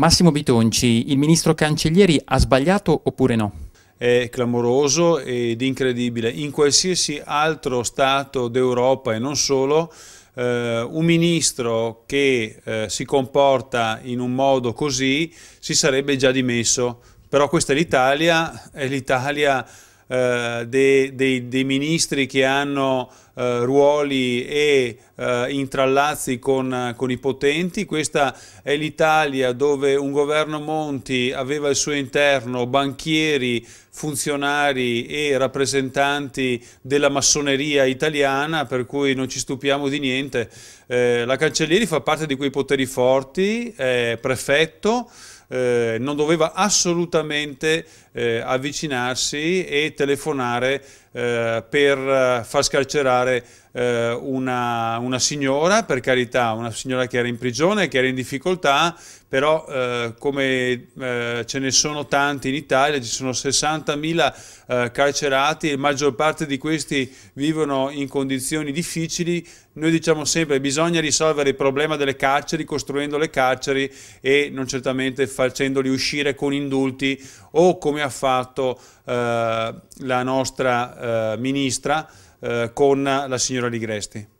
Massimo Bitonci, il ministro Cancellieri ha sbagliato oppure no? È clamoroso ed incredibile. In qualsiasi altro Stato d'Europa e non solo, Uh, un ministro che uh, si comporta in un modo così si sarebbe già dimesso. Però questa è l'Italia, è l'Italia uh, eh, dei, dei, dei ministri che hanno eh, ruoli e eh, intrallazzi con, eh, con, i potenti. Questa è l'Italia dove un governo Monti aveva al suo interno banchieri, funzionari e rappresentanti della massoneria italiana, per cui non ci stupiamo di niente. Eh, la Cancellieri fa parte di quei poteri forti, è prefetto. Eh, non doveva assolutamente eh, avvicinarsi e telefonare eh, per eh, far scarcerare eh, una, una, signora, per carità, una signora che era in prigione, che era in difficoltà, però eh, come eh, ce ne sono tanti in Italia, ci sono 60.000 eh, carcerati e la maggior parte di questi vivono in condizioni difficili. Noi diciamo sempre che bisogna risolvere il problema delle carceri costruendo le carceri e non certamente facendoli uscire con indulti o come ha fatto eh, la nostra eh, ministra eh, con la signora Ligresti.